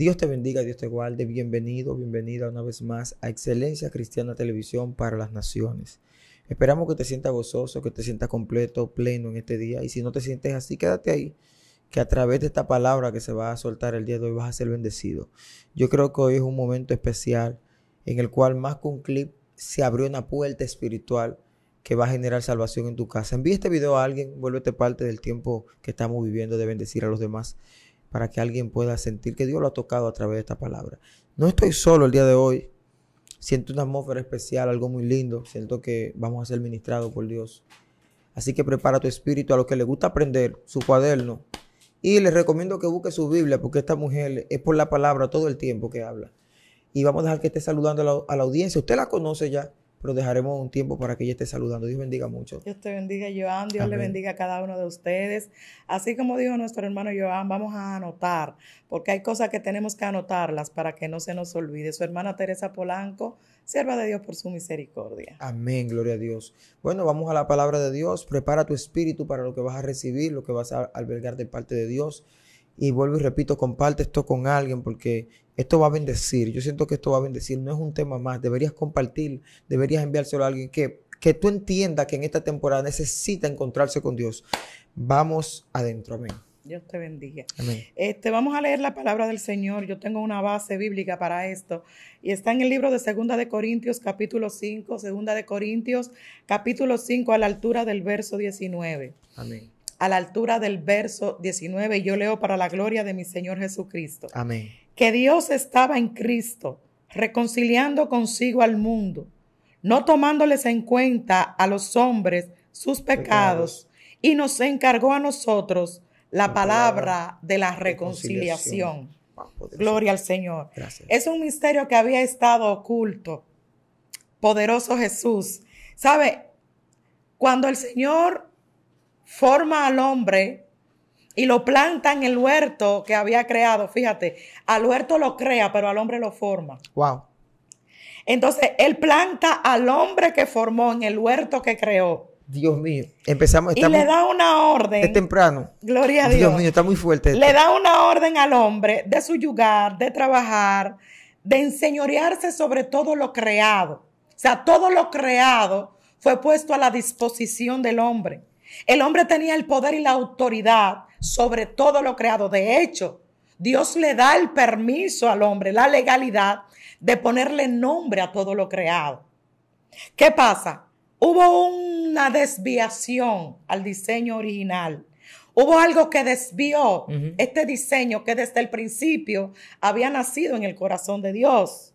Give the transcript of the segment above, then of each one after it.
Dios te bendiga, Dios te guarde. Bienvenido, bienvenida una vez más a Excelencia Cristiana Televisión para las Naciones. Esperamos que te sientas gozoso, que te sientas completo, pleno en este día. Y si no te sientes así, quédate ahí, que a través de esta palabra que se va a soltar el día de hoy vas a ser bendecido. Yo creo que hoy es un momento especial en el cual más que un clip se abrió una puerta espiritual que va a generar salvación en tu casa. Envíe este video a alguien, vuélvete parte del tiempo que estamos viviendo de bendecir a los demás para que alguien pueda sentir que Dios lo ha tocado a través de esta palabra. No estoy solo el día de hoy. Siento una atmósfera especial, algo muy lindo. Siento que vamos a ser ministrados por Dios. Así que prepara tu espíritu a los que le gusta aprender, su cuaderno. Y les recomiendo que busque su Biblia, porque esta mujer es por la palabra todo el tiempo que habla. Y vamos a dejar que esté saludando a la audiencia. Usted la conoce ya pero dejaremos un tiempo para que ella esté saludando. Dios bendiga mucho. Dios te bendiga, Joan. Dios le bendiga a cada uno de ustedes. Así como dijo nuestro hermano Joan, vamos a anotar, porque hay cosas que tenemos que anotarlas para que no se nos olvide. Su hermana Teresa Polanco, sierva de Dios por su misericordia. Amén, gloria a Dios. Bueno, vamos a la palabra de Dios. Prepara tu espíritu para lo que vas a recibir, lo que vas a albergar de parte de Dios. Y vuelvo y repito, comparte esto con alguien porque esto va a bendecir. Yo siento que esto va a bendecir. No es un tema más. Deberías compartir, deberías enviárselo a alguien que, que tú entiendas que en esta temporada necesita encontrarse con Dios. Vamos adentro. Amén. Dios te bendiga. Amén. Este, vamos a leer la palabra del Señor. Yo tengo una base bíblica para esto. Y está en el libro de Segunda de Corintios, capítulo 5. Segunda de Corintios, capítulo 5, a la altura del verso 19. Amén a la altura del verso 19, yo leo para la gloria de mi Señor Jesucristo. Amén. Que Dios estaba en Cristo, reconciliando consigo al mundo, no tomándoles en cuenta a los hombres sus pecados, y nos encargó a nosotros la, palabra, de la reconciliación. Gloria al Señor. Es un misterio que había estado oculto. Poderoso Jesús. ¿Sabe? Cuando el Señor forma al hombre y lo planta en el huerto que había creado. Fíjate, al huerto lo crea, pero al hombre lo forma. Wow. Entonces, él planta al hombre que formó en el huerto que creó. Dios mío, empezamos. y le da una orden. Es temprano. Gloria a Dios. Dios mío, está muy fuerte. Le da una orden al hombre de suyugar, de trabajar, de enseñorearse sobre todo lo creado. O sea, todo lo creado fue puesto a la disposición del hombre. El hombre tenía el poder y la autoridad sobre todo lo creado. De hecho, Dios le da el permiso al hombre, la legalidad de ponerle nombre a todo lo creado. ¿Qué pasa? Hubo una desviación al diseño original Hubo algo que desvió este diseño que desde el principio había nacido en el corazón de Dios.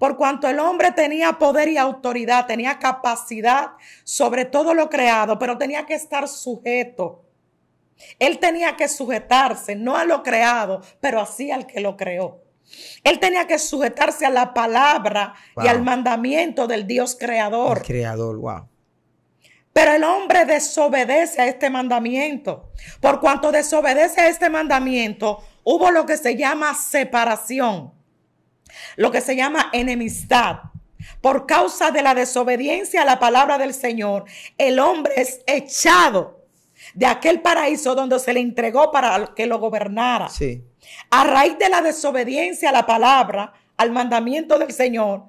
Por cuanto el hombre tenía poder y autoridad, tenía capacidad sobre todo lo creado, pero tenía que estar sujeto. Él tenía que sujetarse, no a lo creado, pero así al que lo creó. Él tenía que sujetarse a la palabra y al mandamiento del Dios creador. creador, wow. Pero el hombre desobedece a este mandamiento. Por cuanto desobedece a este mandamiento, hubo lo que se llama separación, lo que se llama enemistad. Por causa de la desobediencia a la palabra del Señor, el hombre es echado de aquel paraíso donde se le entregó para que lo gobernara. Sí. A raíz de la desobediencia a la palabra, al mandamiento del Señor,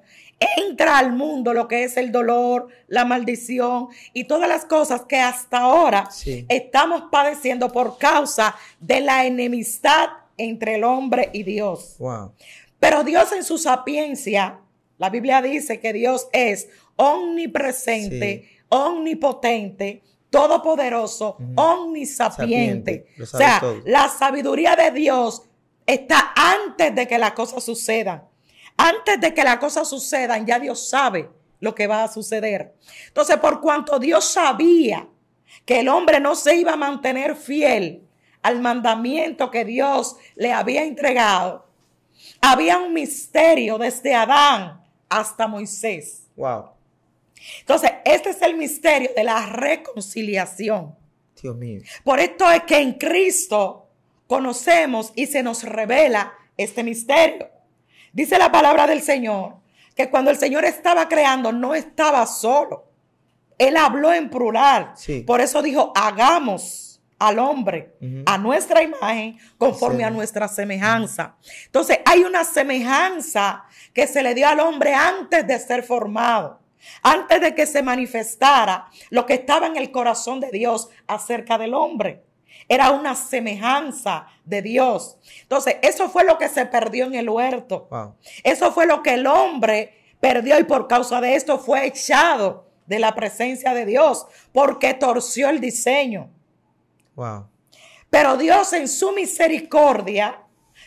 entra al mundo lo que es el dolor, la maldición y todas las cosas que hasta ahora estamos padeciendo por causa de la enemistad entre el hombre y Dios. Pero Dios en su sapiencia, la Biblia dice que Dios es omnipresente, omnipotente, todopoderoso, omnisapiente. O sea, la sabiduría de Dios está antes de que las cosas sucedan. Antes de que las cosas sucedan, ya Dios sabe lo que va a suceder. Entonces, por cuanto Dios sabía que el hombre no se iba a mantener fiel al mandamiento que Dios le había entregado, había un misterio desde Adán hasta Moisés. Wow. Entonces, este es el misterio de la reconciliación. Dios mío. Por esto es que en Cristo conocemos y se nos revela este misterio. Dice la palabra del Señor que cuando el Señor estaba creando no estaba solo. Él habló en plural. Por eso dijo, hagamos al hombre a nuestra imagen conforme a nuestra semejanza. Entonces hay una semejanza que se le dio al hombre antes de ser formado, antes de que se manifestara lo que estaba en el corazón de Dios acerca del hombre era una semejanza de Dios. Entonces, eso fue lo que se perdió en el huerto. Eso fue lo que el hombre perdió y por causa de esto fue echado de la presencia de Dios porque torció el diseño. Wow. Pero Dios en su misericordia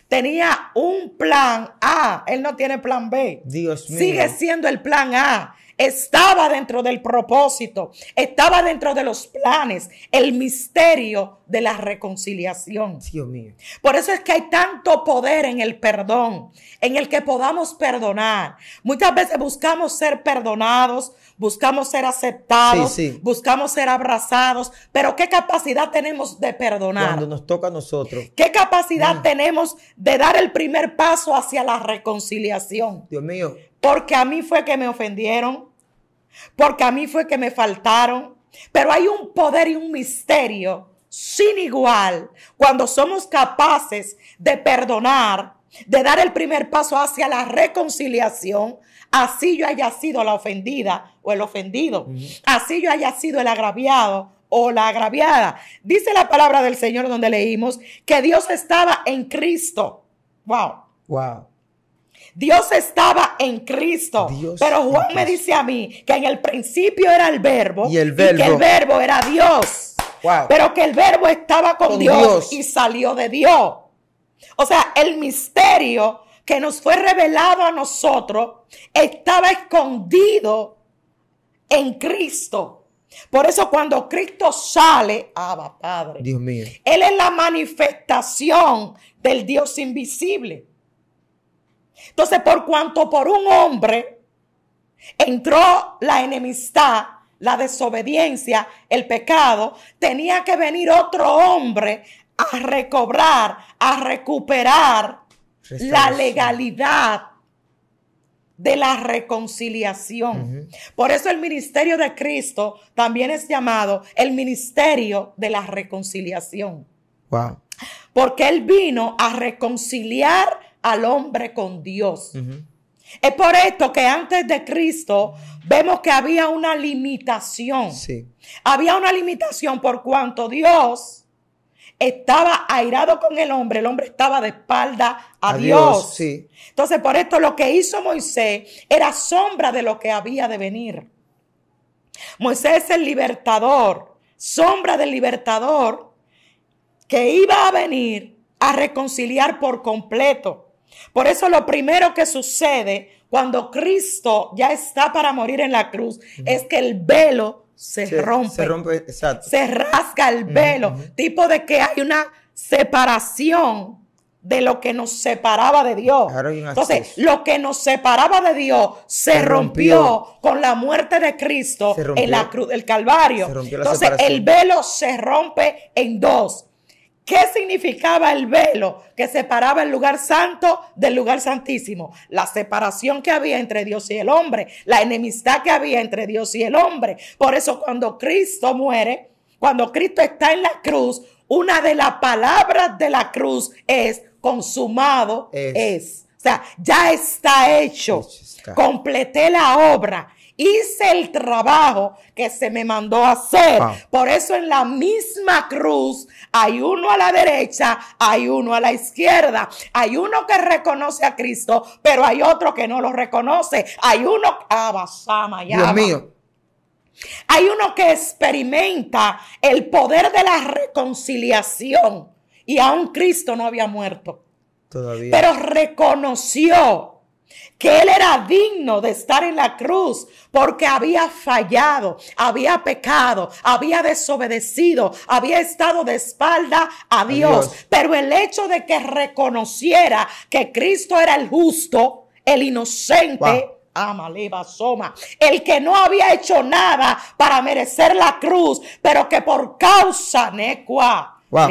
tenía un plan A. Él no tiene plan B. Dios Sigue siendo el plan A estaba dentro del propósito, estaba dentro de los planes, el misterio de la reconciliación. Dios mío. Por eso es que hay tanto poder en el perdón, en el que podamos perdonar. Muchas veces buscamos ser perdonados, buscamos ser aceptados, buscamos ser abrazados, pero ¿qué capacidad tenemos de perdonar? Cuando nos toca a nosotros. ¿Qué capacidad mm. tenemos de dar el primer paso hacia la reconciliación? Dios mío. Porque a mí fue que me ofendieron, porque a mí fue que me faltaron. Pero hay un poder y un misterio sin igual cuando somos capaces de perdonar, de dar el primer paso hacia la reconciliación, así yo haya sido la ofendida o el ofendido, así yo haya sido el agraviado o la agraviada. Dice la palabra del Señor donde leímos que Dios estaba en Cristo. Wow. Wow. Dios estaba en Cristo. pero Juan me dice a mí que en el principio era el verbo y, el verbo. que el verbo era Dios. Pero que el verbo estaba con, Dios, y salió de Dios. O sea, el misterio que nos fue revelado a nosotros estaba escondido en Cristo. Por eso cuando Cristo sale, Abba Padre, Dios Él es la manifestación del Dios invisible. Entonces, por cuanto por un hombre entró la enemistad, la desobediencia, el pecado, tenía que venir otro hombre a recobrar, a recuperar la legalidad de la reconciliación. Por eso el ministerio de Cristo también es llamado el ministerio de la reconciliación. Wow. Porque Él vino a reconciliar al hombre con Dios. Es por esto que antes de Cristo vemos que había una limitación. Había una limitación por cuanto Dios estaba airado con el hombre, el hombre estaba de espalda a, Dios. Entonces, por esto lo que hizo Moisés era sombra de lo que había de venir. Moisés es el libertador, sombra del libertador que iba a venir a reconciliar por completo por eso lo primero que sucede cuando Cristo ya está para morir en la cruz es que el velo se, rompe. Se rompe, exacto. Se rasga el velo. Tipo de que hay una separación de lo que nos separaba de Dios. Entonces, lo que nos separaba de Dios se, rompió. con la muerte de Cristo en la cruz del Calvario. Entonces, el velo se rompe en dos ¿Qué significaba el velo que separaba el lugar santo del lugar santísimo? La separación que había entre Dios y el hombre, la enemistad que había entre Dios y el hombre. Por eso cuando Cristo muere, cuando Cristo está en la cruz, una de las palabras de la cruz es consumado es. O sea, ya está hecho. Completé la obra hice el trabajo que se me mandó a hacer. Por eso en la misma cruz hay uno a la derecha, hay uno a la izquierda, hay uno que reconoce a Cristo, pero hay otro que no lo reconoce. Hay uno, abasama, Dios mío. Hay uno que experimenta el poder de la reconciliación y aún Cristo no había muerto. Todavía. Pero reconoció que él era digno de estar en la cruz porque había fallado, había pecado, había desobedecido, había estado de espalda a Dios. Pero el hecho de que reconociera que Cristo era el justo, el inocente, el que no había hecho nada para merecer la cruz, pero que por causa, Necua, Wow.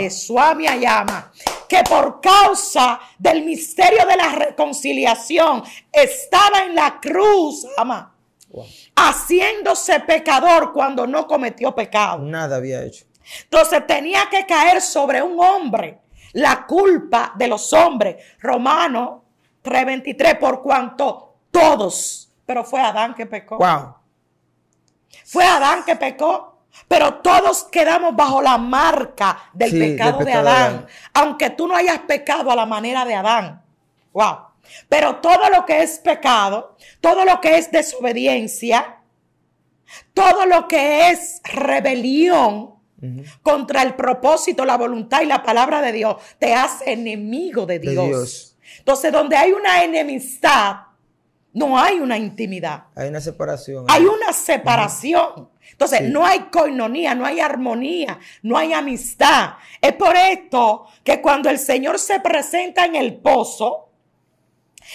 Que por causa del misterio de la reconciliación estaba en la cruz, ama. Haciéndose pecador cuando no cometió pecado. Nada había hecho. Entonces tenía que caer sobre un hombre la culpa de los hombres. Romano 3:23, por cuanto todos, pero fue Adán que pecó. Fue Adán que pecó. Pero todos quedamos bajo la marca del pecado, de, Adán, aunque tú no hayas pecado a la manera de Adán. Wow. Pero todo lo que es pecado, todo lo que es desobediencia, todo lo que es rebelión contra el propósito, la voluntad y la palabra de Dios, te hace enemigo de Dios. Entonces, donde hay una enemistad, no hay una intimidad. Hay una separación. Hay una separación. Entonces, no hay coinonía, no hay armonía, no hay amistad. Es por esto que cuando el Señor se presenta en el pozo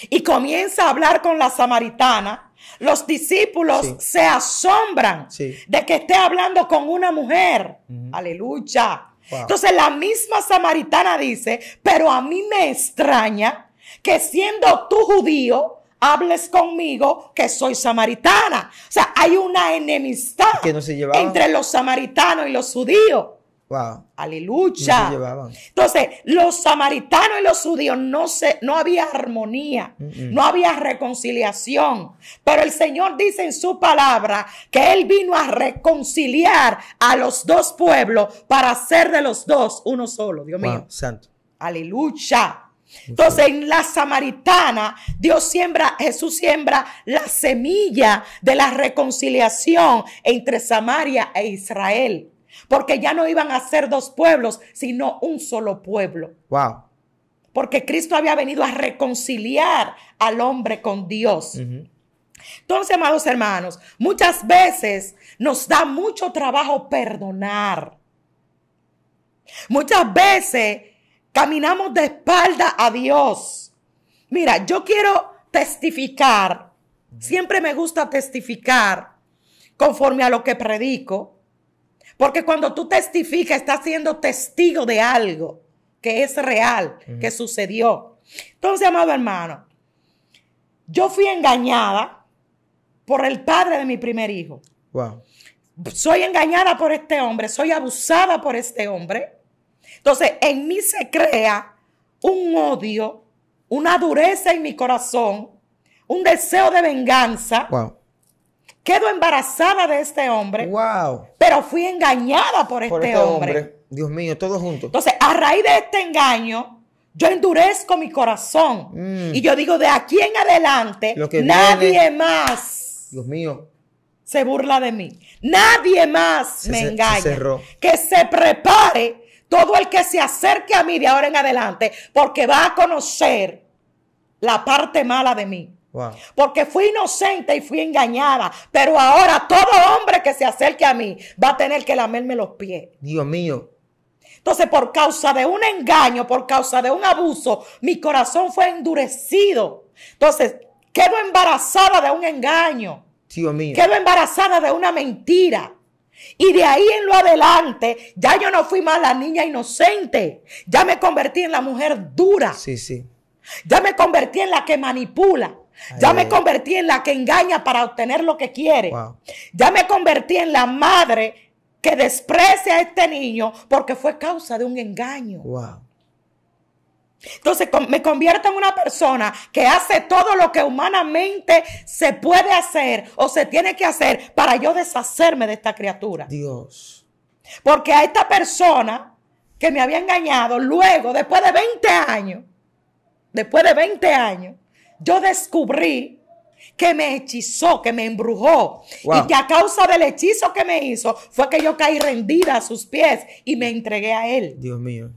y comienza a hablar con la samaritana, los discípulos se asombran de que esté hablando con una mujer. Aleluya. Entonces la misma samaritana dice, pero a mí me extraña que siendo tú judío, hables conmigo que soy samaritana. O sea, hay una enemistad entre los samaritanos y los judíos. Aleluya. Entonces, los samaritanos y los judíos no, no había armonía, no había reconciliación. Pero el Señor dice en su palabra que Él vino a reconciliar a los dos pueblos para hacer de los dos uno solo. Dios mío. Santo. Aleluya. Entonces, en la samaritana, Dios siembra, Jesús siembra la semilla de la reconciliación entre Samaria e Israel. Porque ya no iban a ser dos pueblos, sino un solo pueblo. Wow. Porque Cristo había venido a reconciliar al hombre con Dios. Entonces, amados hermanos, muchas veces nos da mucho trabajo perdonar. Muchas veces Caminamos de espalda a Dios. Mira, yo quiero testificar. Siempre me gusta testificar conforme a lo que predico. Porque cuando tú testificas, estás siendo testigo de algo que es real, que sucedió. Entonces, amado hermano, yo fui engañada por el padre de mi primer hijo. Soy engañada por este hombre, soy abusada por este hombre. Entonces, en mí se crea un odio, una dureza en mi corazón, un deseo de venganza. Quedo embarazada de este hombre. Pero fui engañada por, este, este hombre. Dios mío, todo juntos. Entonces, a raíz de este engaño, yo endurezco mi corazón. Mm. Y yo digo, de aquí en adelante, nadie más. Dios mío. Se burla de mí. Nadie más me engaña. que se prepare todo el que se acerque a mí de ahora en adelante, porque va a conocer la parte mala de mí. Porque fui inocente y fui engañada. Pero ahora todo hombre que se acerque a mí va a tener que lamerme los pies. Dios mío. Entonces, por causa de un engaño, por causa de un abuso, mi corazón fue endurecido. Entonces, quedo embarazada de un engaño. Dios mío. Quedo embarazada de una mentira. Y de ahí en lo adelante, ya yo no fui más la niña inocente. Ya me convertí en la mujer dura. Sí, sí. Ya me convertí en la que manipula. ya me convertí en la que engaña para obtener lo que quiere. Ya me convertí en la madre que desprecia a este niño porque fue causa de un engaño. Wow. Entonces me convierto en una persona que hace todo lo que humanamente se puede hacer o se tiene que hacer para yo deshacerme de esta criatura. Dios. Porque a esta persona que me había engañado, luego, después de 20 años, después de 20 años, yo descubrí que me hechizó, que me embrujó. Y que a causa del hechizo que me hizo fue que yo caí rendida a sus pies y me entregué a él. Dios mío.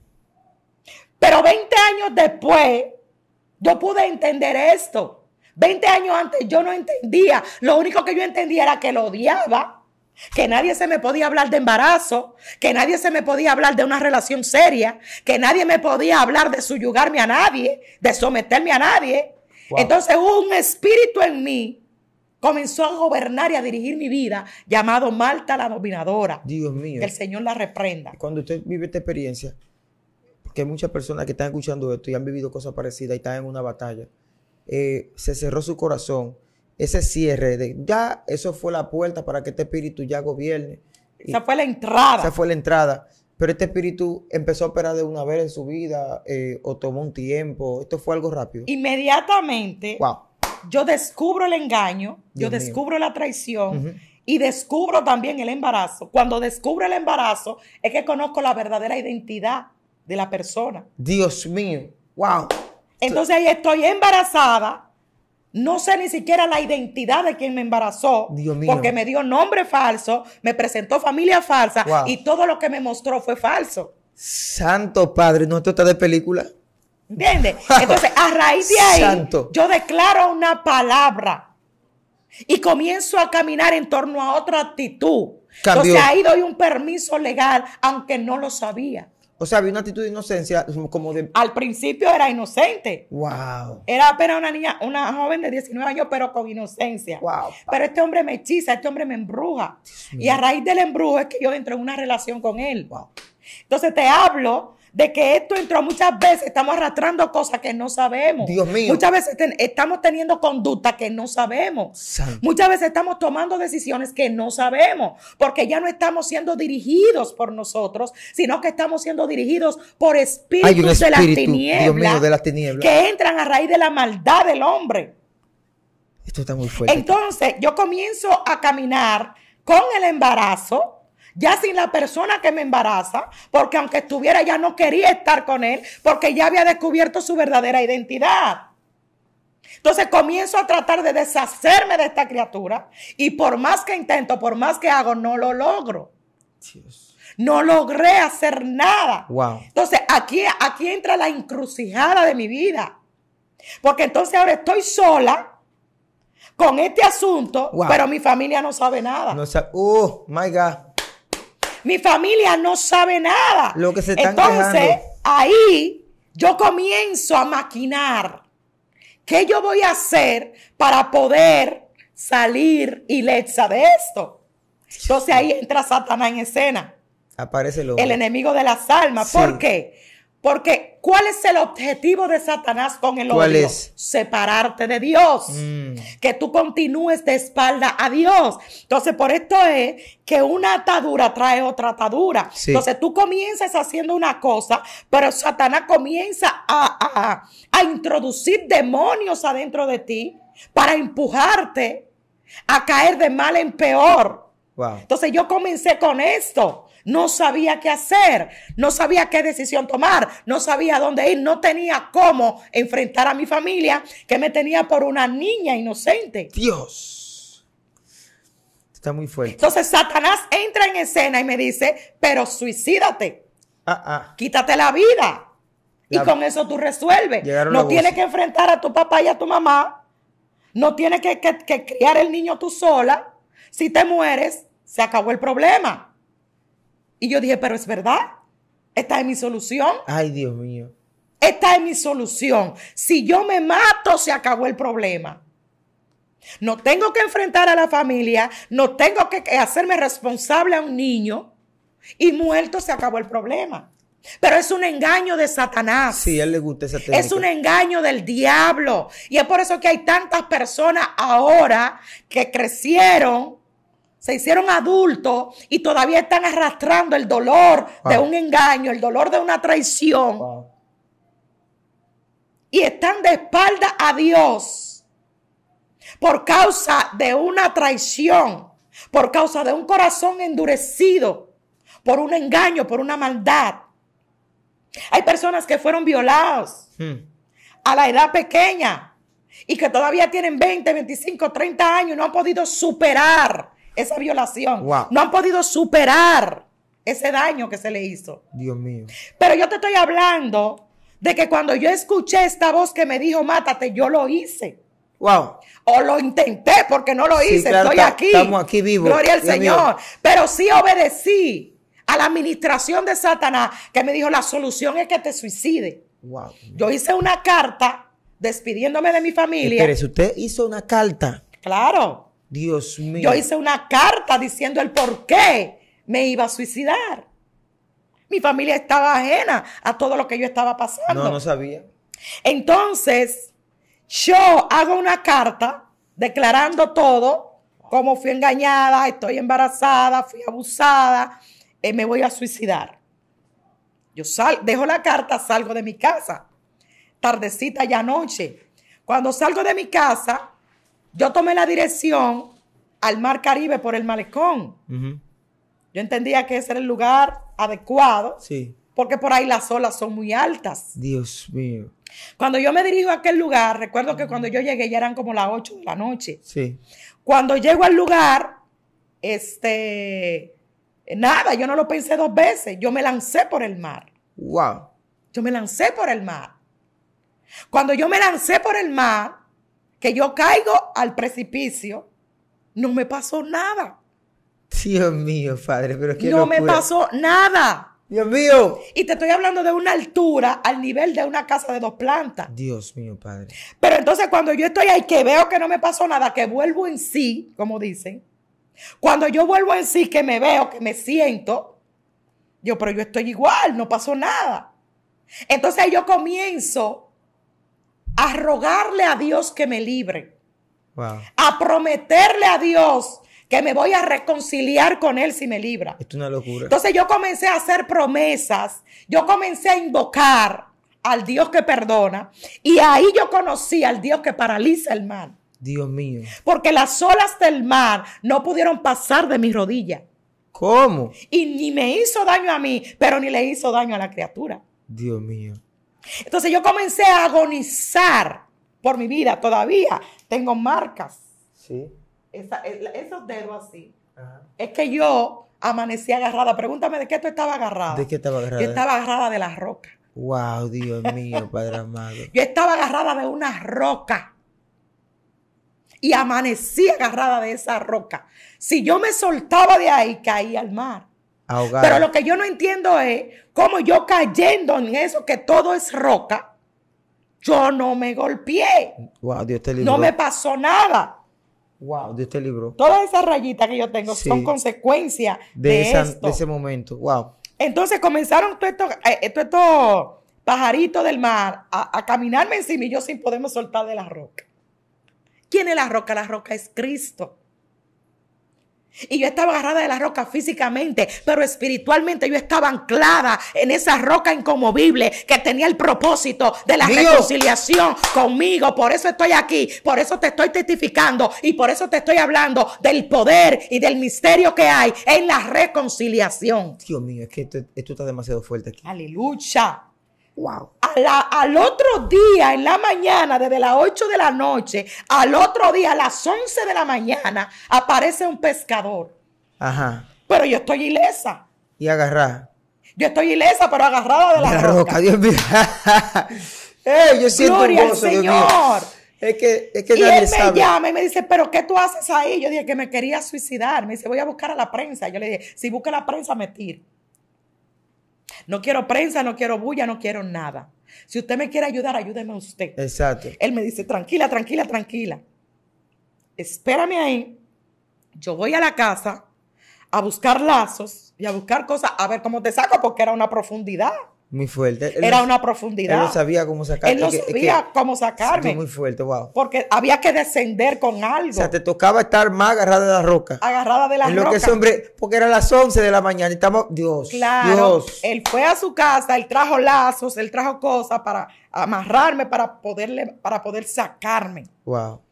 Pero 20 años después, yo pude entender esto. 20 años antes yo no entendía. Lo único que yo entendía era que lo odiaba, que nadie se me podía hablar de embarazo, que nadie se me podía hablar de una relación seria, que nadie me podía hablar de suyugarme a nadie, de someterme a nadie. Entonces un espíritu en mí comenzó a gobernar y a dirigir mi vida, llamado Marta la dominadora. Dios mío. Que el Señor la reprenda. Cuando usted vive esta experiencia, que muchas personas que están escuchando esto y han vivido cosas parecidas y están en una batalla, eh, se cerró su corazón. Ese cierre de ya, eso fue la puerta para que este espíritu ya gobierne. Esa fue la entrada. Esa fue la entrada. Pero este espíritu empezó a operar de una vez en su vida eh, o tomó un tiempo. Esto fue algo rápido. Inmediatamente, yo descubro el engaño, yo descubro la traición. Y descubro también el embarazo. Cuando descubro el embarazo, es que conozco la verdadera identidad de la persona. Dios mío, wow. Entonces ahí estoy embarazada, no sé ni siquiera la identidad de quien me embarazó, Dios mío. porque me dio nombre falso, me presentó familia falsa y todo lo que me mostró fue falso. Santo Padre, ¿no esto está de película? ¿Entiendes? Entonces, a raíz de ahí, yo declaro una palabra y comienzo a caminar en torno a otra actitud. Entonces ahí doy un permiso legal, aunque no lo sabía. O sea, había una actitud de inocencia como de... Al principio era inocente. Wow. Era apenas una niña, una joven de 19 años, pero con inocencia. Wow. Pero este hombre me hechiza, este hombre me embruja. y a raíz del embrujo es que yo entro en una relación con él. Wow. Entonces te hablo de que esto entró muchas veces, estamos arrastrando cosas que no sabemos. Dios mío. Muchas veces estamos teniendo conducta que no sabemos. Muchas veces estamos tomando decisiones que no sabemos, porque ya no estamos siendo dirigidos por nosotros, sino que estamos siendo dirigidos por espíritus de, la tinieblas, de las tinieblas que entran a raíz de la maldad del hombre. Esto está muy fuerte. Entonces, yo comienzo a caminar con el embarazo ya sin la persona que me embaraza, porque aunque estuviera ya no quería estar con él, porque ya había descubierto su verdadera identidad. Entonces comienzo a tratar de deshacerme de esta criatura y por más que intento, por más que hago, no lo logro. No logré hacer nada. Entonces aquí, aquí entra la encrucijada de mi vida. Porque entonces ahora estoy sola con este asunto, pero mi familia no sabe nada. No Oh, my God mi familia no sabe nada. Lo que se Entonces, ahí yo comienzo a maquinar qué yo voy a hacer para poder salir ilexa de esto. Entonces ahí entra Satanás en escena. Aparece el, el enemigo de las almas. ¿Por qué? Porque ¿cuál es el objetivo de Satanás con el ¿Cuál Separarte de Dios. Mm. Que tú continúes de espalda a Dios. Entonces, por esto es que una atadura trae otra atadura. Entonces, tú comienzas haciendo una cosa, pero Satanás comienza a, introducir demonios adentro de ti para empujarte a caer de mal en peor. Entonces, yo comencé con esto no sabía qué hacer, no sabía qué decisión tomar, no sabía dónde ir, no tenía cómo enfrentar a mi familia que me tenía por una niña inocente. Dios. Está muy fuerte. Entonces Satanás entra en escena y me dice, pero suicídate. Ah, ah. Quítate la vida. Y con eso tú resuelves. no tienes que enfrentar a tu papá y a tu mamá. No tienes que, que criar el niño tú sola. Si te mueres, se acabó el problema. Y yo dije, pero es verdad, esta es mi solución. Ay, Dios mío. Esta es mi solución. Si yo me mato, se acabó el problema. No tengo que enfrentar a la familia, no tengo que hacerme responsable a un niño y muerto se acabó el problema. Pero es un engaño de Satanás. Sí, a él le gusta esa técnica. Es un engaño del diablo. Y es por eso que hay tantas personas ahora que crecieron se hicieron adultos y todavía están arrastrando el dolor de ah. un engaño, el dolor de una traición. Ah. Y están de espalda a Dios por causa de una traición, por causa de un corazón endurecido, por un engaño, por una maldad. Hay personas que fueron violadas hmm. a la edad pequeña y que todavía tienen 20, 25, 30 años y no han podido superar esa violación. No han podido superar ese daño que se le hizo. Dios mío. Pero yo te estoy hablando de que cuando yo escuché esta voz que me dijo, mátate, yo lo hice. Wow. O lo intenté porque no lo hice. estoy aquí. Estamos aquí vivos. Gloria al Señor. Pero sí obedecí a la administración de Satanás que me dijo, la solución es que te suicide. Wow. Yo hice una carta despidiéndome de mi familia. Pero usted hizo una carta. Claro. Dios mío. Yo hice una carta diciendo el por qué me iba a suicidar. Mi familia estaba ajena a todo lo que yo estaba pasando. No, no sabía. Entonces, yo hago una carta declarando todo, Como fui engañada, estoy embarazada, fui abusada, eh, me voy a suicidar. Yo sal, dejo la carta, salgo de mi casa, tardecita ya anoche. Cuando salgo de mi casa, yo tomé la dirección al Mar Caribe por el malecón. Yo entendía que ese era el lugar adecuado. Sí. Porque por ahí las olas son muy altas. Dios mío. Cuando yo me dirijo a aquel lugar, recuerdo que cuando yo llegué ya eran como las 8 de la noche. Sí. Cuando llego al lugar, este, nada, yo no lo pensé dos veces. Yo me lancé por el mar. Wow. Yo me lancé por el mar. Cuando yo me lancé por el mar, que yo caigo al precipicio, no me pasó nada. Dios mío, padre, pero qué No me pasó nada. Dios mío. Y te estoy hablando de una altura al nivel de una casa de dos plantas. Dios mío, padre. Pero entonces cuando yo estoy ahí, que veo que no me pasó nada, que vuelvo en sí, como dicen, cuando yo vuelvo en sí, que me veo, que me siento, yo, pero yo estoy igual, no pasó nada. Entonces yo comienzo a rogarle a Dios que me libre, a prometerle a Dios que me voy a reconciliar con Él si me libra. Esto es una locura. Entonces yo comencé a hacer promesas, yo comencé a invocar al Dios que perdona y ahí yo conocí al Dios que paraliza el mal. Dios mío. Porque las olas del mar no pudieron pasar de mi rodilla. ¿Cómo? Y ni me hizo daño a mí, pero ni le hizo daño a la criatura. Dios mío. Entonces yo comencé a agonizar por mi vida. Todavía tengo marcas. Sí. esos dedos así. Es que yo amanecí agarrada. Pregúntame de qué tú estabas agarrada. ¿De qué estaba agarrada? Yo estaba agarrada de la roca. Wow, Dios mío, Padre amado. yo estaba agarrada de una roca. Y amanecí agarrada de esa roca. Si yo me soltaba de ahí, caía al mar. Pero lo que yo no entiendo es cómo yo cayendo en eso que todo es roca, yo no me golpeé. Wow, No me pasó nada. Wow, Dios te libró. Todas esas rayitas que yo tengo son consecuencia de, ese momento. Wow. Entonces comenzaron eh, eh, todos estos pajaritos del mar a, a, caminarme encima y yo sin poderme soltar de la roca. ¿Quién es la roca? La roca es Cristo. Y yo estaba agarrada de la roca físicamente, pero espiritualmente yo estaba anclada en esa roca incomovible que tenía el propósito de la reconciliación conmigo. Por eso estoy aquí, por eso te estoy testificando y por eso te estoy hablando del poder y del misterio que hay en la reconciliación. Dios mío, es que esto está demasiado fuerte aquí. Aleluya. Wow. al otro día, en la mañana, desde las 8 de la noche, al otro día, a las 11 de la mañana, aparece un pescador. Ajá. Pero yo estoy ilesa. Y agarrada. Yo estoy ilesa, pero agarrada de la, roca. Dios mío. yo siento Gloria al Señor. y él me llama y me dice, ¿pero qué tú haces ahí? Yo dije que me quería suicidar. Me dice, voy a buscar a la prensa. Yo le dije, si busca la prensa, me tiro. No quiero prensa, no quiero bulla, no quiero nada. Si usted me quiere ayudar, ayúdeme a usted. Exacto. Él me dice, tranquila, tranquila, tranquila. Espérame ahí. Yo voy a la casa a buscar lazos y a buscar cosas, a ver cómo te saco, porque era una profundidad. Muy fuerte. era una profundidad. Él no sabía cómo sacarme. Él no sabía cómo sacarme. Muy fuerte, wow. Porque había que descender con algo. O sea, te tocaba estar más agarrada de la roca. Agarrada de la en roca. lo que ese hombre, porque eran las 11 de la mañana y estamos, Dios, claro, Dios. Él fue a su casa, él trajo lazos, él trajo cosas para amarrarme, para, poderle, para poder sacarme. Wow.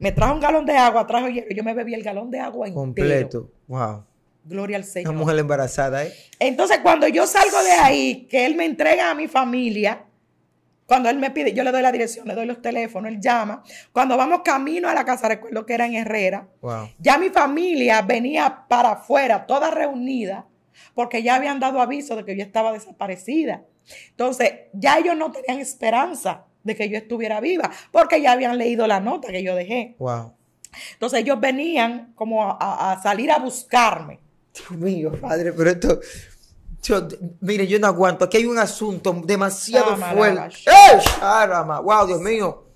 Me trajo un galón de agua, trajo y yo me bebí el galón de agua entero. Completo, wow. Gloria al Señor. Una mujer embarazada, ¿eh? Entonces, cuando yo salgo de ahí, que él me entrega a mi familia, cuando él me pide, yo le doy la dirección, le doy los teléfonos, él llama. Cuando vamos camino a la casa, recuerdo que era en Herrera, ya mi familia venía para afuera, toda reunida, porque ya habían dado aviso de que yo estaba desaparecida. Entonces, ya ellos no tenían esperanza de que yo estuviera viva, porque ya habían leído la nota que yo dejé. Wow. Entonces ellos venían como a salir a buscarme. Dios mío, padre, pero esto. Yo, mire, yo no aguanto. Aquí hay un asunto demasiado fuerte. ¡Eh! ¡Arama! ¡Wow, Dios mío!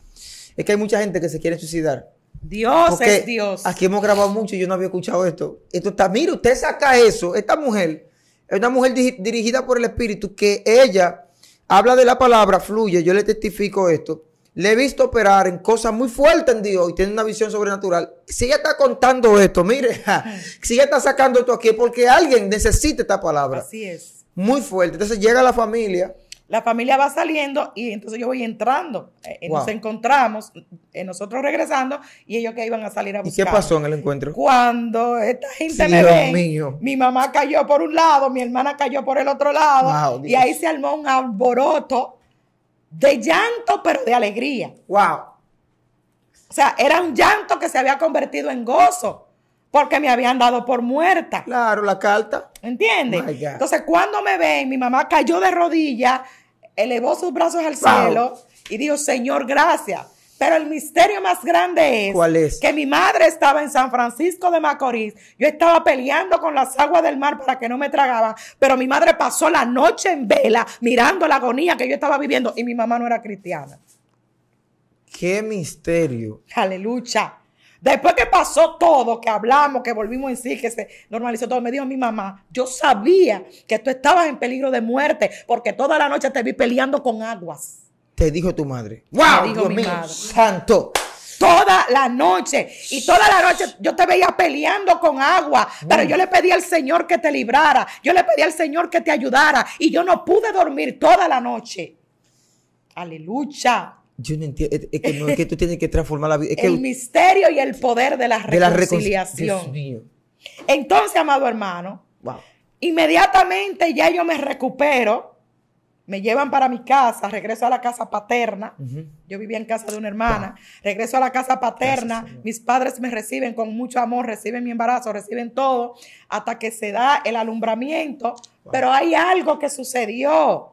Es que hay mucha gente que se quiere suicidar. Dios es Dios. Aquí hemos grabado mucho y yo no había escuchado esto. Esto está, mire, usted saca eso. Esta mujer es una mujer dirigida por el Espíritu que ella habla de la palabra, fluye. Yo le testifico esto le he visto operar en cosas muy fuertes en Dios y tiene una visión sobrenatural. Si ella está contando esto, mire, si ella está sacando esto aquí, porque alguien necesita esta palabra. Así es. Muy fuerte. Entonces llega la familia. La familia va saliendo y entonces yo voy entrando. Eh, eh, nos encontramos, eh, nosotros regresando y ellos que iban a salir a buscar. ¿Y qué pasó en el encuentro? Cuando esta gente me mío. mi mamá cayó por un lado, mi hermana cayó por el otro lado y ahí se armó un alboroto de llanto, pero de alegría. ¡Wow! O sea, era un llanto que se había convertido en gozo porque me habían dado por muerta. Claro, la carta. ¿Entiendes? Entonces, cuando me ven, mi mamá cayó de rodillas, elevó sus brazos al cielo y dijo, Señor, gracias pero el misterio más grande es, que mi madre estaba en San Francisco de Macorís. Yo estaba peleando con las aguas del mar para que no me tragaban, pero mi madre pasó la noche en vela mirando la agonía que yo estaba viviendo y mi mamá no era cristiana. Qué misterio. Aleluya. Después que pasó todo, que hablamos, que volvimos en sí, que se normalizó todo, me dijo mi mamá, yo sabía que tú estabas en peligro de muerte porque toda la noche te vi peleando con aguas. Te dijo tu madre. ¡Wow! Dios mío, santo. Toda la noche. Y toda la noche yo te veía peleando con agua. Pero yo le pedí al Señor que te librara. Yo le pedí al Señor que te ayudara. Y yo no pude dormir toda la noche. Aleluya. Yo no entiendo. Es que, tú tienes que transformar la vida. el misterio y el poder de la reconciliación. mío. Entonces, amado hermano, wow. inmediatamente ya yo me recupero me llevan para mi casa, regreso a la casa paterna, yo vivía en casa de una hermana, regreso a la casa paterna, mis padres me reciben con mucho amor, reciben mi embarazo, reciben todo, hasta que se da el alumbramiento, pero hay algo que sucedió.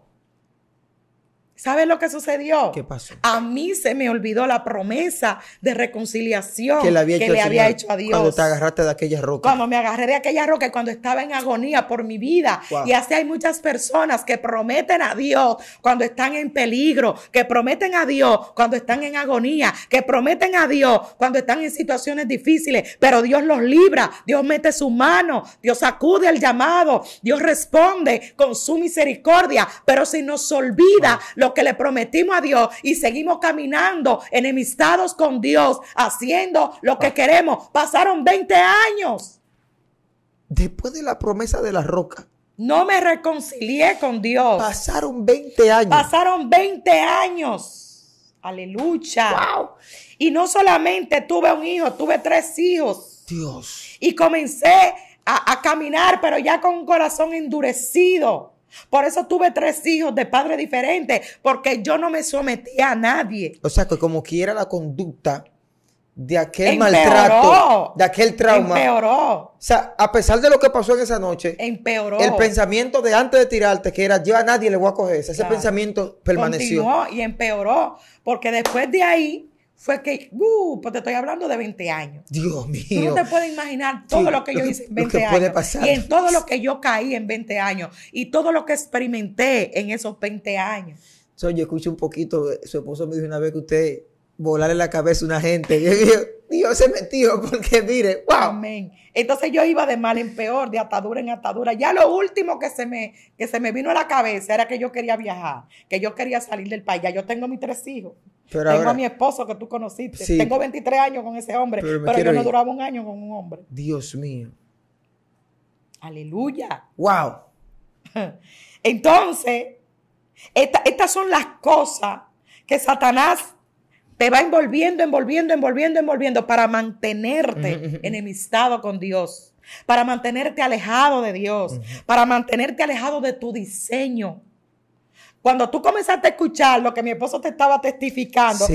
¿Sabes lo que sucedió? ¿Qué pasó? A mí se me olvidó la promesa de reconciliación que le había, hecho, a Dios. Cuando te agarraste de aquella roca. Cuando me agarré de aquella roca, cuando estaba en agonía por mi vida. Y así hay muchas personas que prometen a Dios cuando están en peligro, que prometen a Dios cuando están en agonía, que prometen a Dios cuando están en situaciones difíciles, pero Dios los libra, Dios mete su mano, Dios acude al llamado, Dios responde con su misericordia, pero si nos olvida lo que le prometimos a Dios y seguimos caminando enemistados con Dios, haciendo lo que ah. queremos. Pasaron 20 años. Después de la promesa de la roca. No me reconcilié con Dios. Pasaron 20 años. Pasaron 20 años. Aleluya. Y no solamente tuve un hijo, tuve tres hijos. Dios. Y comencé a, a, caminar, pero ya con un corazón endurecido. Por eso tuve tres hijos de padres diferentes, porque yo no me sometí a nadie. O sea que como quiera la conducta de aquel maltrato, de aquel trauma. Empeoró. O sea, a pesar de lo que pasó en esa noche, empeoró. El pensamiento de antes de tirarte, que era yo a nadie le voy a coger, ese pensamiento permaneció. Continuó y empeoró, porque después de ahí fue que, uh, pues te estoy hablando de 20 años. Dios mío. Tú no te puedes imaginar todo lo que yo hice en 20 años. Y en todo lo que yo caí en 20 años. Y todo lo que experimenté en esos 20 años. So, yo escuché un poquito, su esposo me dijo una vez que usted en la cabeza a una gente. Yo, yo, Dios se metió porque mire, wow. Amén. Entonces yo iba de mal en peor, de atadura en atadura. Ya lo último que se me, que se me vino a la cabeza era que yo quería viajar, que yo quería salir del país. Ya yo tengo mis tres hijos. Tengo a mi esposo que tú conociste. Tengo 23 años con ese hombre, pero, yo no duraba un año con un hombre. Dios mío. Aleluya. Wow. Entonces, estas son las cosas que Satanás te va envolviendo, envolviendo, envolviendo, envolviendo para mantenerte enemistado con Dios, para mantenerte alejado de Dios, para mantenerte alejado de tu diseño cuando tú comenzaste a escuchar lo que mi esposo te estaba testificando,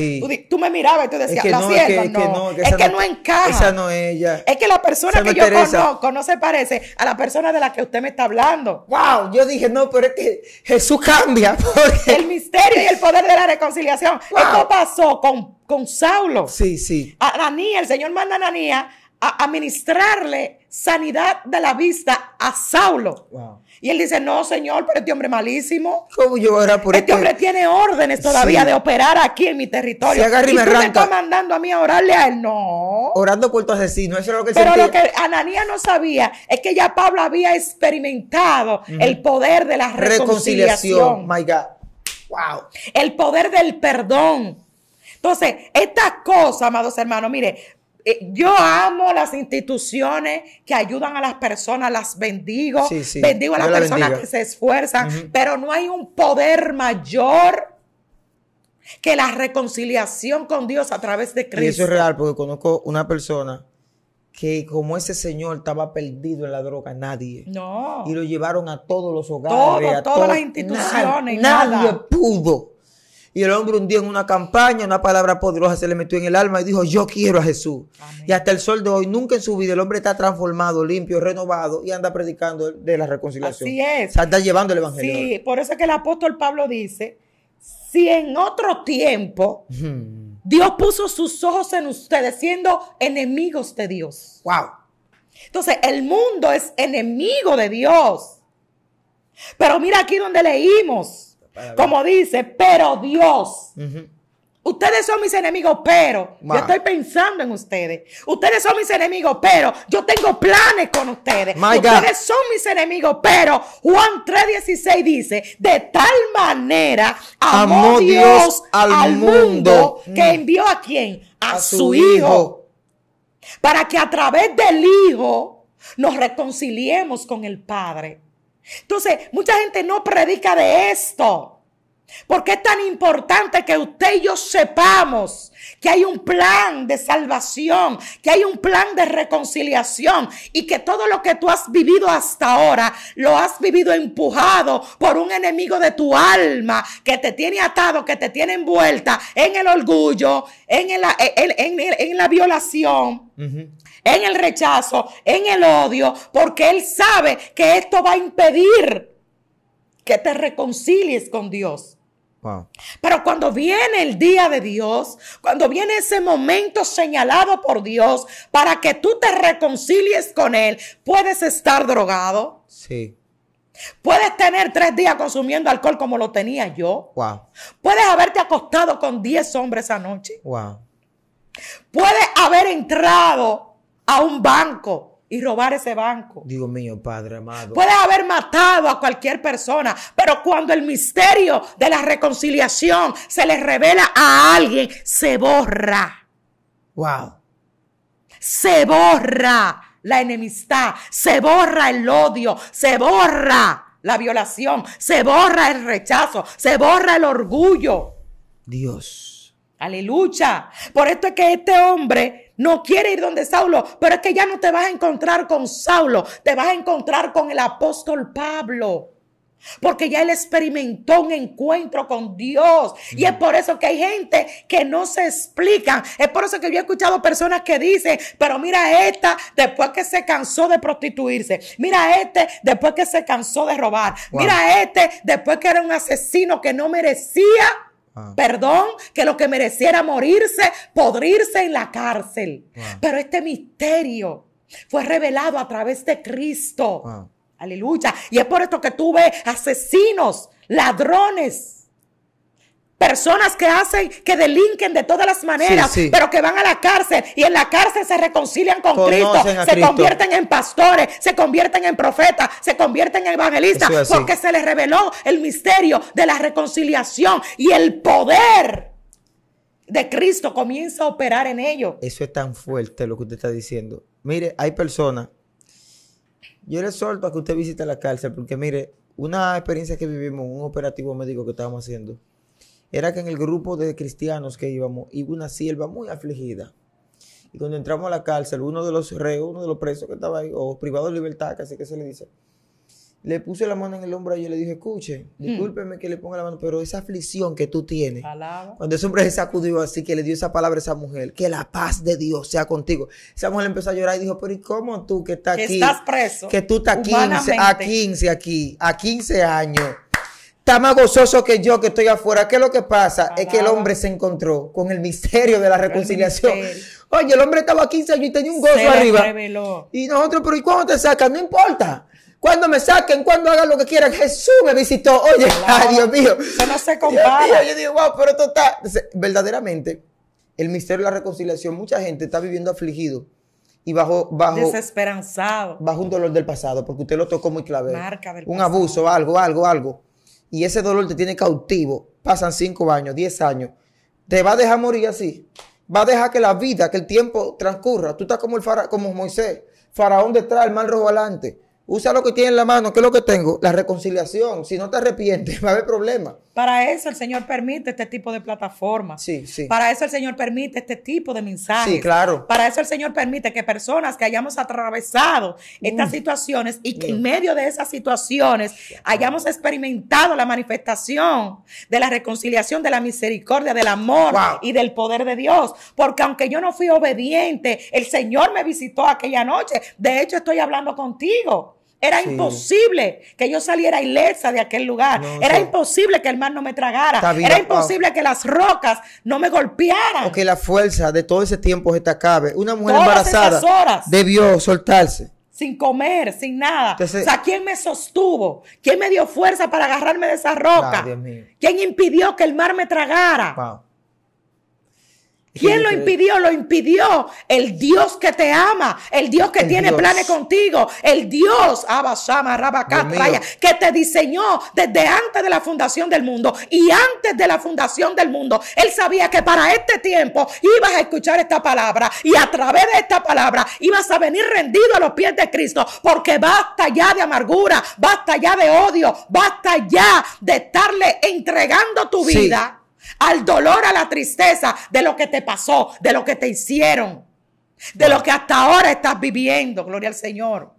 tú, me mirabas y tú decías, no, es que, no, es que, no, encaja. Esa no es ella. Es que la persona que yo conozco no se parece a la persona de la que usted me está hablando. Wow, yo dije, no, pero es que Jesús cambia. El misterio y el poder de la reconciliación. Esto pasó con, con Saulo. Sí, sí. A el Señor manda a Ananía a administrarle sanidad de la vista a Saulo. Y él dice, no, señor, pero este hombre malísimo. ¿Cómo yo por este, este hombre tiene órdenes todavía de operar aquí en mi territorio. y, tú me está mandando a mí a orarle a él. No. Orando por tu asesino, eso es lo que Pero lo que Ananía no sabía es que ya Pablo había experimentado el poder de la reconciliación. reconciliación. My God. Wow. El poder del perdón. Entonces, estas cosas, amados hermanos, mire, eh, yo amo las instituciones que ayudan a las personas, las bendigo, bendigo a las personas que se esfuerzan, pero no hay un poder mayor que la reconciliación con Dios a través de Cristo. Y eso es real, porque conozco una persona que como ese señor estaba perdido en la droga, nadie. No. Y lo llevaron a todos los hogares, a todas las instituciones. nadie pudo y el hombre un día en una campaña, una palabra poderosa se le metió en el alma y dijo, yo quiero a Jesús. Y hasta el sol de hoy, nunca en su vida el hombre está transformado, limpio, renovado y anda predicando de la reconciliación. Así es. llevando el evangelio. Sí, por eso es que el apóstol Pablo dice, si en otro tiempo Dios puso sus ojos en ustedes siendo enemigos de Dios. Wow. Entonces, el mundo es enemigo de Dios. Pero mira aquí donde leímos. Como dice, pero Dios. Ustedes son mis enemigos, pero yo estoy pensando en ustedes. Ustedes son mis enemigos, pero yo tengo planes con ustedes. ustedes son mis enemigos, pero Juan 3:16 dice, de tal manera amó, Dios, al, mundo, mm. que envió a quien A, su, hijo. Para que a través del Hijo nos reconciliemos con el Padre. Entonces, mucha gente no predica de esto. Porque es tan importante que usted y yo sepamos que hay un plan de salvación, que hay un plan de reconciliación y que todo lo que tú has vivido hasta ahora lo has vivido empujado por un enemigo de tu alma que te tiene atado, que te tiene envuelta en el orgullo, en, el, en, en, la violación en el rechazo, en el odio, porque Él sabe que esto va a impedir que te reconcilies con Dios. Pero cuando viene el día de Dios, cuando viene ese momento señalado por Dios para que tú te reconcilies con Él, puedes estar drogado. Sí. Puedes tener tres días consumiendo alcohol como lo tenía yo. Wow. Puedes haberte acostado con diez hombres anoche. Wow. Puedes haber entrado a un banco y robar ese banco. Dios mío, Padre amado. Puede haber matado a cualquier persona, pero cuando el misterio de la reconciliación se le revela a alguien, se borra. Wow. Se borra la enemistad, se borra el odio, se borra la violación, se borra el rechazo, se borra el orgullo. Dios. Aleluya. Por esto es que este hombre no quiere ir donde Saulo, pero es que ya no te vas a encontrar con Saulo, te vas a encontrar con el apóstol Pablo. Porque ya él experimentó un encuentro con Dios. Y es mm. por eso que hay gente que no se explica. Es por eso que yo he escuchado personas que dicen, pero mira esta después que se cansó de prostituirse. Mira este después que se cansó de robar. Mira este después que era un asesino que no merecía Perdón, que lo que mereciera morirse, podrirse en la cárcel. Pero este misterio fue revelado a través de Cristo. Aleluya. Y es por esto que tuve asesinos, ladrones, personas que hacen, que delinquen de todas las maneras, pero que van a la cárcel y en la cárcel se reconcilian con Cristo, se convierten en pastores, se convierten en profetas, se convierten en evangelistas, porque se les reveló el misterio de la reconciliación y el poder de Cristo comienza a operar en ellos. Eso es tan fuerte lo que usted está diciendo. Mire, hay personas. Yo les suelto a que usted visite la cárcel, porque mire, una experiencia que vivimos, un operativo médico que estábamos haciendo era que en el grupo de cristianos que íbamos iba una sierva muy afligida. Y cuando entramos a la cárcel, uno de los reos, uno de los presos que estaba ahí, o privado de libertad, casi que se le dice, le puse la mano en el hombro y yo le dije, escuche, mm. discúlpeme que le ponga la mano, pero esa aflicción que tú tienes, cuando ese hombre se sacudió así, que le dio esa palabra a esa mujer, que la paz de Dios sea contigo. Esa mujer empezó a llorar y dijo, pero ¿y cómo tú que estás aquí? Que estás preso. Que tú estás a 15 aquí, a 15 años más gozoso que yo que estoy afuera. ¿Qué es lo que pasa? Es que el hombre se encontró con el misterio de la reconciliación. Oye, el hombre estaba aquí años y tenía un gozo arriba. Y nosotros, pero ¿y cuándo te sacan? No importa. Cuando me saquen, cuando hagan lo que quieran, Jesús me visitó. Oye, ay, Dios mío. Eso no se compara. yo digo, wow, pero esto está. verdaderamente, el misterio de la reconciliación, mucha gente está viviendo afligido y bajo, bajo desesperanzado bajo un dolor del pasado porque usted lo tocó muy clave un abuso algo algo algo y ese dolor te tiene cautivo, pasan 5 años, 10 años, te va a dejar morir así. Va a dejar que la vida, que el tiempo transcurra. Tú estás como, el como Moisés, faraón detrás, el mal rojo adelante. Usa lo que tiene en la mano. ¿Qué es lo que tengo? La reconciliación. Si no te arrepientes, va a haber problemas. Para eso el Señor permite este tipo de plataformas. Sí, sí. Para eso el Señor permite este tipo de mensajes. Sí, claro. Para eso el Señor permite que personas que hayamos atravesado mm. estas situaciones y que en mm. medio de esas situaciones hayamos experimentado la manifestación de la reconciliación, de la misericordia, del amor y del poder de Dios. Porque aunque yo no fui obediente, el Señor me visitó aquella noche. De hecho, estoy hablando contigo. Era imposible que yo saliera ilesa de aquel lugar. era imposible que el mar no me tragara. era ah, imposible que las rocas no me golpearan. O que la fuerza de todo ese tiempo se te acabe. Una mujer embarazada debió soltarse. Sin comer, sin nada. o sea, ¿quién me sostuvo? ¿Quién me dio fuerza para agarrarme de esa roca? ¿Quién impidió que el mar me tragara? ¿Quién lo impidió? Lo impidió el Dios que te ama, el Dios que tiene planes contigo, el Dios Abasama, que te diseñó desde antes de la fundación del mundo y antes de la fundación del mundo. Él sabía que para este tiempo ibas a escuchar esta palabra y a través de esta palabra ibas a venir rendido a los pies de Cristo, porque basta ya de amargura, basta ya de odio, basta ya de estarle entregando tu vida al dolor, a la tristeza de lo que te pasó, de lo que te hicieron, de lo que hasta ahora estás viviendo. Gloria al Señor.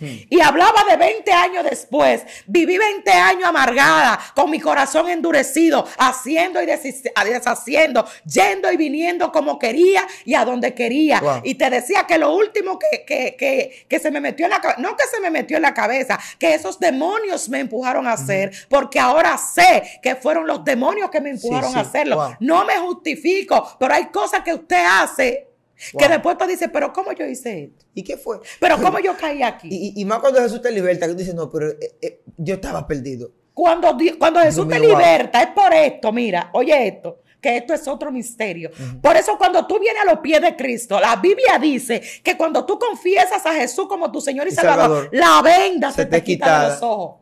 Y hablaba de 20 años después. Viví 20 años amargada, con mi corazón endurecido, haciendo y deshaciendo, yendo y viniendo como quería y a donde quería. Y te decía que lo último que, se me metió en la cabeza, no que se me metió en la cabeza, que esos demonios me empujaron a hacer, porque ahora sé que fueron los demonios que me empujaron a hacerlo. No me justifico, pero hay cosas que usted hace que después tú dices, pero ¿cómo yo hice esto? ¿Y qué fue? ¿Pero cómo yo caí aquí? Y, más cuando Jesús te liberta, tú dices, no, pero eh, eh, yo estaba perdido. Cuando, cuando Jesús te liberta, es por esto, mira, oye esto, que esto es otro misterio. Por eso cuando tú vienes a los pies de Cristo, la Biblia dice que cuando tú confiesas a Jesús como tu Señor y, Salvador, la venda se, te, quita de los ojos.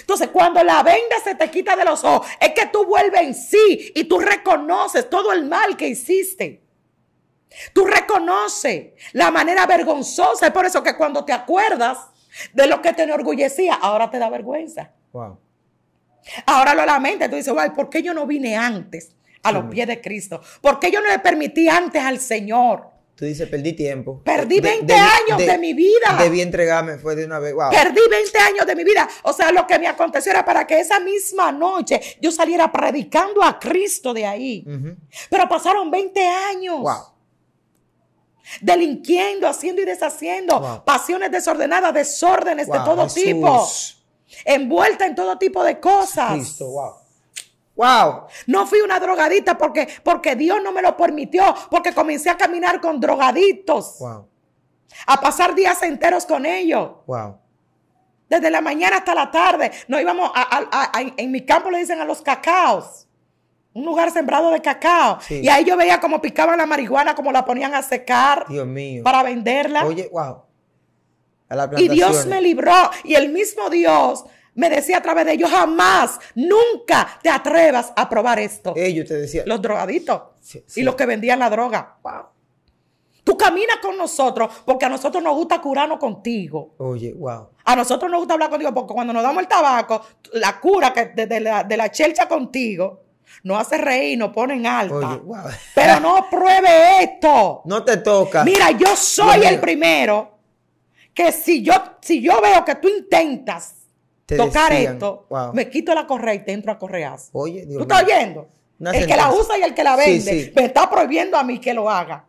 Entonces, cuando la venda se te quita de los ojos, es que tú vuelves en sí y tú reconoces todo el mal que hiciste. Tú reconoces la manera vergonzosa. Es por eso que cuando te acuerdas de lo que te enorgullecía, ahora te da vergüenza. Wow. Ahora lo lamentas. Tú dices, wow, ¿por qué yo no vine antes a los pies de Cristo? ¿Por qué yo no le permití antes al Señor? Tú dices, perdí tiempo. Perdí 20 años de, mi vida. Debí entregarme, fue de una vez. Wow. Perdí 20 años de mi vida. O sea, lo que me aconteció era para que esa misma noche yo saliera predicando a Cristo de ahí. Pero pasaron 20 años. Wow delinquiendo, haciendo y deshaciendo, pasiones desordenadas, desórdenes de todo tipo, envuelta en todo tipo de cosas. wow. No fui una drogadita porque, porque Dios no me lo permitió, porque comencé a caminar con drogaditos A pasar días enteros con ellos. Desde la mañana hasta la tarde. No íbamos en mi campo le dicen a los cacaos un lugar sembrado de cacao. Y ahí yo veía cómo picaban la marihuana, cómo la ponían a secar Dios mío. para venderla. Oye, wow. y Dios me libró. Y el mismo Dios me decía a través de ellos, jamás, nunca te atrevas a probar esto. Ellos te decían. Los drogaditos y los que vendían la droga. Tú caminas con nosotros porque a nosotros nos gusta curarnos contigo. Oye, wow. A nosotros nos gusta hablar contigo porque cuando nos damos el tabaco, la cura que la, de la chelcha contigo, no hace reír, no ponen alta. Pero no pruebe esto. No te toca. Mira, yo soy el primero que si yo, si yo veo que tú intentas tocar esto, me quito la correa y te entro a correas. Oye, ¿Tú estás oyendo? el que la usa y el que la vende me está prohibiendo a mí que lo haga.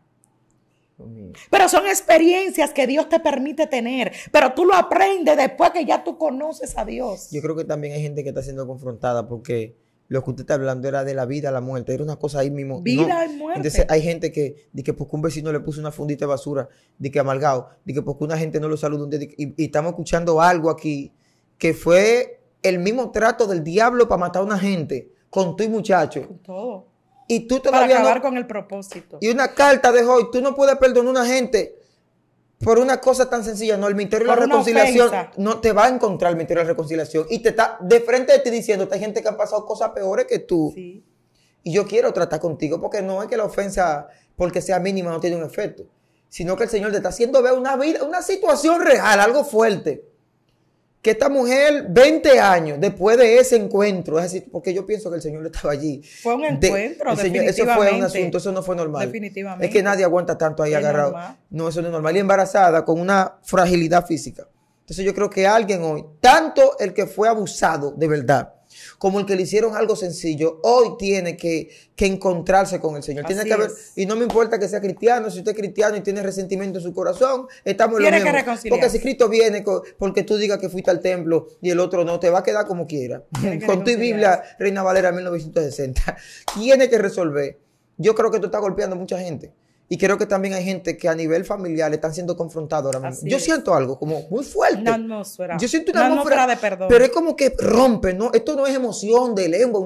Pero son experiencias que Dios te permite tener, pero tú lo aprendes después que ya tú conoces a Dios. Yo creo que también hay gente que está siendo confrontada porque lo que usted está hablando era de la vida, la muerte, era una cosa ahí mismo. Vida y muerte. Entonces hay gente que, de que porque un vecino le puso una fundita de basura, de que amargado, de que porque una gente no lo saluda un día, y, estamos escuchando algo aquí que fue el mismo trato del diablo para matar a una gente, con y muchacho. Con todo. Y tú todavía para acabar con el propósito. Y una carta de hoy, tú no puedes perdonar a una gente por una cosa tan sencilla, no, el Ministerio de la Reconciliación no te va a encontrar el Ministerio de la Reconciliación y te está de frente de ti diciendo, hay gente que ha pasado cosas peores que tú. Y yo quiero tratar contigo porque no es que la ofensa, porque sea mínima, no tiene un efecto, sino que el Señor te está haciendo ver una vida, una situación real, algo fuerte que esta mujer, 20 años después de ese encuentro, es decir, porque yo pienso que el Señor estaba allí. Fue un encuentro, Eso fue un asunto, eso no fue normal. Definitivamente. Es que nadie aguanta tanto ahí agarrado. No, eso no es normal. Y embarazada con una fragilidad física. Entonces yo creo que alguien hoy, tanto el que fue abusado de verdad, como el que le hicieron algo sencillo, hoy tiene que, encontrarse con el Señor. Tiene que haber, y no me importa que sea cristiano, si usted es cristiano y tiene resentimiento en su corazón, estamos en lo mismo. porque si Cristo viene porque tú digas que fuiste al templo y el otro no, te va a quedar como quiera. con tu Biblia, Reina Valera 1960. Tiene que resolver. Yo creo que tú estás golpeando a mucha gente. Y creo que también hay gente que a nivel familiar están siendo confrontados ahora mismo. yo siento algo como muy fuerte. Una atmósfera. Yo siento una, una de perdón. Pero es como que rompe, ¿no? Esto no es emoción de lengua,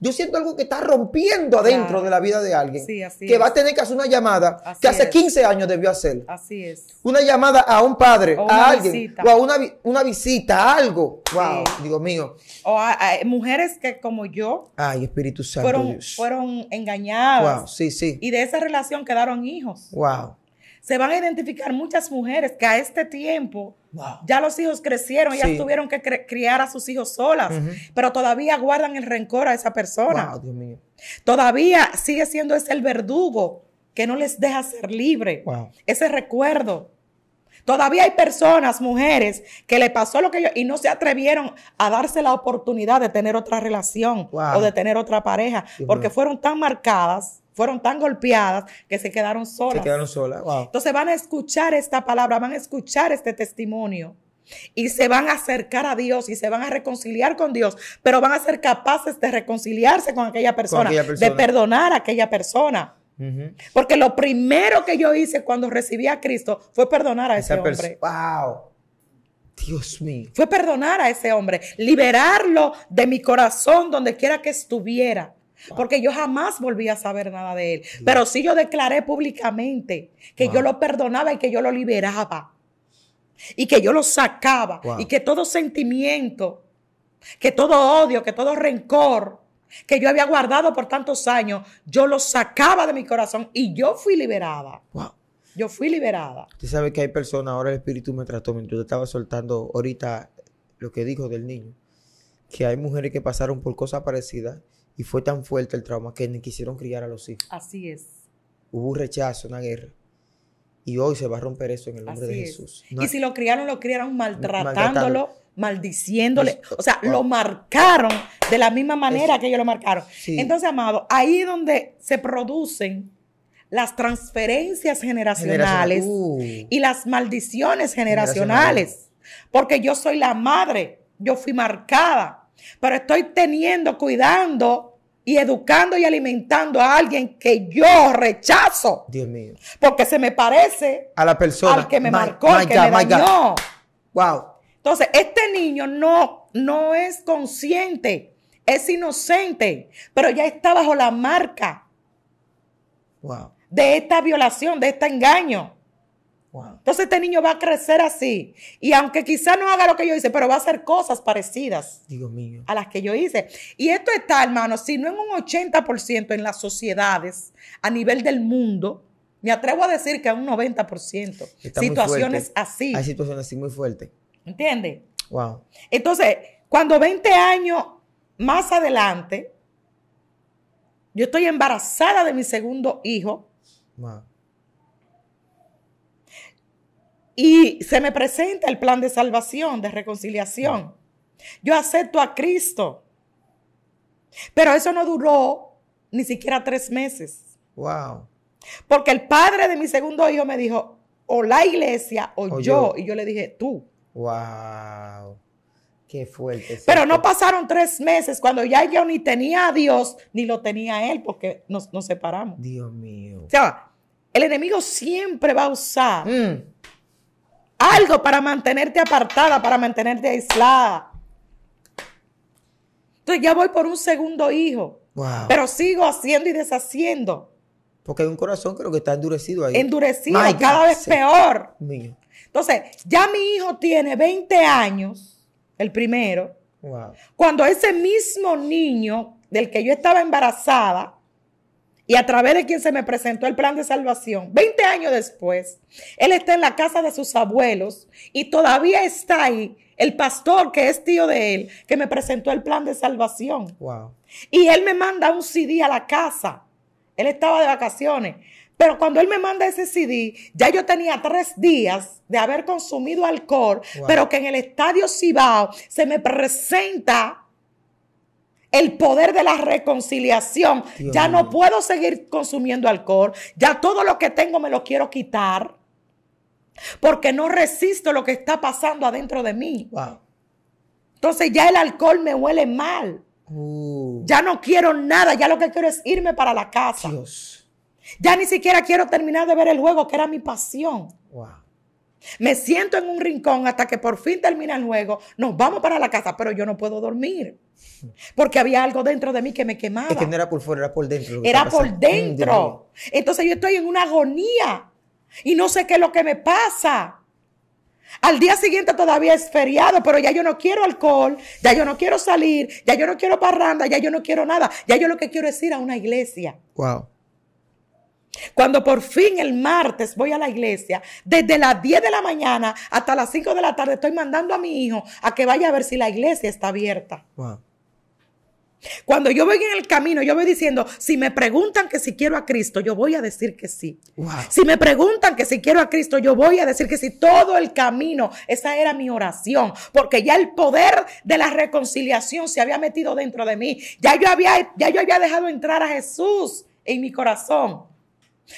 Yo siento algo que está rompiendo adentro de la vida de alguien. que va a tener que hacer una llamada que hace 15 años debió hacer. Así es. Una llamada a un padre, a alguien, o a una, visita, a algo. Wow, Dios mío. O a, mujeres que como yo. Ay, Espíritu Santo. Fueron, fueron engañadas. sí, sí. Y de esa relación quedaron hijos. Wow. Se van a identificar muchas mujeres que a este tiempo ya los hijos crecieron, ya tuvieron que criar a sus hijos solas, pero todavía guardan el rencor a esa persona. Wow, Dios mío. Todavía sigue siendo ese el verdugo que no les deja ser libre. Ese recuerdo. Todavía hay personas, mujeres, que le pasó lo que yo y no se atrevieron a darse la oportunidad de tener otra relación o de tener otra pareja, porque fueron tan marcadas fueron tan golpeadas que se quedaron solas. Se quedaron solas, Entonces van a escuchar esta palabra, van a escuchar este testimonio y se van a acercar a Dios y se van a reconciliar con Dios, pero van a ser capaces de reconciliarse con aquella persona, de perdonar a aquella persona. Porque lo primero que yo hice cuando recibí a Cristo fue perdonar a ese hombre. ¡Wow! Dios mío. Fue perdonar a ese hombre, liberarlo de mi corazón donde quiera que estuviera. Porque yo jamás volví a saber nada de él. Pero sí yo declaré públicamente que yo lo perdonaba y que yo lo liberaba. Y que yo lo sacaba. Y que todo sentimiento, que todo odio, que todo rencor que yo había guardado por tantos años, yo lo sacaba de mi corazón y yo fui liberada. Yo fui liberada. Usted sabe que hay personas, ahora el espíritu me trató mientras estaba soltando ahorita lo que dijo del niño, que hay mujeres que pasaron por cosas parecidas y fue tan fuerte el trauma que ni quisieron criar a los hijos. Así es. Hubo un rechazo, una guerra. Y hoy se va a romper eso en el nombre de Jesús. y si lo criaron, lo criaron maltratándolo, maldiciéndole. o sea, lo marcaron de la misma manera que ellos lo marcaron. Entonces, amado, ahí donde se producen las transferencias generacionales uh. y las maldiciones generacionales. Porque yo soy la madre, yo fui marcada, pero estoy teniendo, cuidando y educando y alimentando a alguien que yo rechazo. Dios mío. Porque se me parece a la persona al que me marcó, al que me dañó. Wow. Entonces, este niño no, no es consciente, es inocente, pero ya está bajo la marca wow. de esta violación, de este engaño. Entonces este niño va a crecer así. Y aunque quizá no haga lo que yo hice, pero va a hacer cosas parecidas Dios mío. a las que yo hice. Y esto está, hermano, si no en un 80% en las sociedades a nivel del mundo, me atrevo a decir que a un 90%. situaciones así. Hay situaciones así muy fuertes. ¿Entiendes? Wow. Entonces, cuando 20 años más adelante, yo estoy embarazada de mi segundo hijo. Wow y se me presenta el plan de salvación, de reconciliación. Yo acepto a Cristo. Pero eso no duró ni siquiera tres meses. Wow. Porque el padre de mi segundo hijo me dijo, o la iglesia o, yo. Y yo le dije, tú. Wow. Qué fuerte. Pero no pasaron tres meses cuando ya yo ni tenía a Dios ni lo tenía Él porque nos, separamos. Dios mío. O sea, el enemigo siempre va a usar. Mm algo para mantenerte apartada, para mantenerte aislada. Entonces ya voy por un segundo hijo. Pero sigo haciendo y deshaciendo. Porque hay un corazón creo que está endurecido ahí. Endurecido, y cada vez peor. Entonces, ya mi hijo tiene 20 años, el primero. Cuando ese mismo niño del que yo estaba embarazada, y a través de quien se me presentó el plan de salvación, 20 años después, él está en la casa de sus abuelos y todavía está ahí el pastor que es tío de él, que me presentó el plan de salvación. Y él me manda un CD a la casa. Él estaba de vacaciones. Pero cuando él me manda ese CD, ya yo tenía tres días de haber consumido alcohol, pero que en el estadio Cibao se me presenta el poder de la reconciliación. ya no puedo seguir consumiendo alcohol, ya todo lo que tengo me lo quiero quitar, porque no resisto lo que está pasando adentro de mí. Wow. Entonces ya el alcohol me huele mal. Uh. Ya no quiero nada, ya lo que quiero es irme para la casa. Ya ni siquiera quiero terminar de ver el juego, que era mi pasión. Wow. Me siento en un rincón hasta que por fin termina el juego. Nos vamos para la casa, pero yo no puedo dormir. Porque había algo dentro de mí que me quemaba. Es que no era por fuera, era por dentro. Era por dentro. Entonces yo estoy en una agonía y no sé qué es lo que me pasa. Al día siguiente todavía es feriado, pero ya yo no quiero alcohol, ya yo no quiero salir, ya yo no quiero parranda, ya yo no quiero nada. Ya yo lo que quiero es ir a una iglesia. Wow. Cuando por fin el martes voy a la iglesia, desde las 10 de la mañana hasta las 5 de la tarde estoy mandando a mi hijo a que vaya a ver si la iglesia está abierta. Cuando yo voy en el camino, yo voy diciendo, si me preguntan que si quiero a Cristo, yo voy a decir que sí. Si me preguntan que si quiero a Cristo, yo voy a decir que sí. Todo el camino, esa era mi oración, porque ya el poder de la reconciliación se había metido dentro de mí. Ya yo había, ya yo había dejado entrar a Jesús en mi corazón.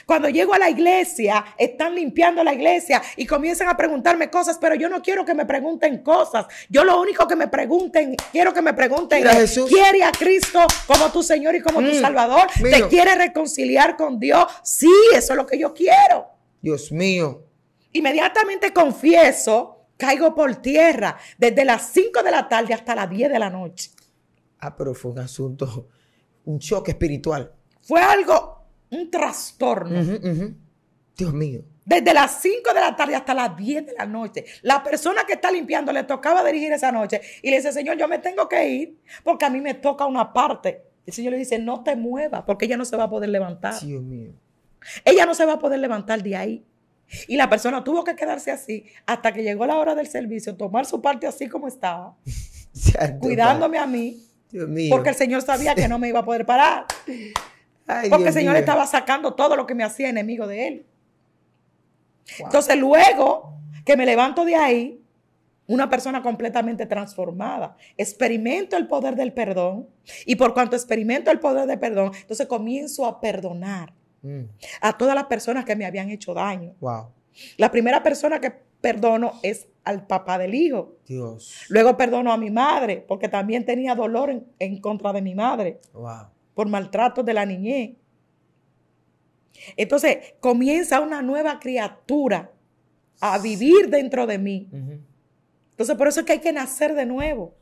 Cuando llego a la iglesia, están limpiando la iglesia y comienzan a preguntarme cosas, pero yo no quiero que me pregunten cosas. Yo lo único que me pregunten, quiero que me pregunten, ¿quiere a Cristo como tu Señor y como tu mm, Salvador? ¿Te quiere reconciliar con Dios? Sí, eso es lo que yo quiero. Dios mío. Inmediatamente confieso, caigo por tierra desde las 5 de la tarde hasta las 10 de la noche. Ah, pero fue un asunto, un choque espiritual. Fue algo un trastorno. Dios mío. Desde las 5 de la tarde hasta las 10 de la noche. La persona que está limpiando le tocaba dirigir esa noche y le dice, Señor, yo me tengo que ir porque a mí me toca una parte. El Señor le dice, no te muevas porque ella no se va a poder levantar. Dios mío. Ella no se va a poder levantar de ahí. Y la persona tuvo que quedarse así hasta que llegó la hora del servicio, tomar su parte así como estaba, cuidándome a mí, Dios mío. porque el Señor sabía que no me iba a poder parar. porque el Señor estaba sacando todo lo que me hacía enemigo de él. Entonces luego que me levanto de ahí, una persona completamente transformada. Experimento el poder del perdón y por cuanto experimento el poder del perdón, entonces comienzo a perdonar mm. a todas las personas que me habían hecho daño. La primera persona que perdono es al papá del hijo. Dios. Luego perdono a mi madre porque también tenía dolor en, en contra de mi madre. Wow por maltrato de la niñez. Entonces comienza una nueva criatura a vivir dentro de mí. Entonces por eso es que hay que nacer de nuevo.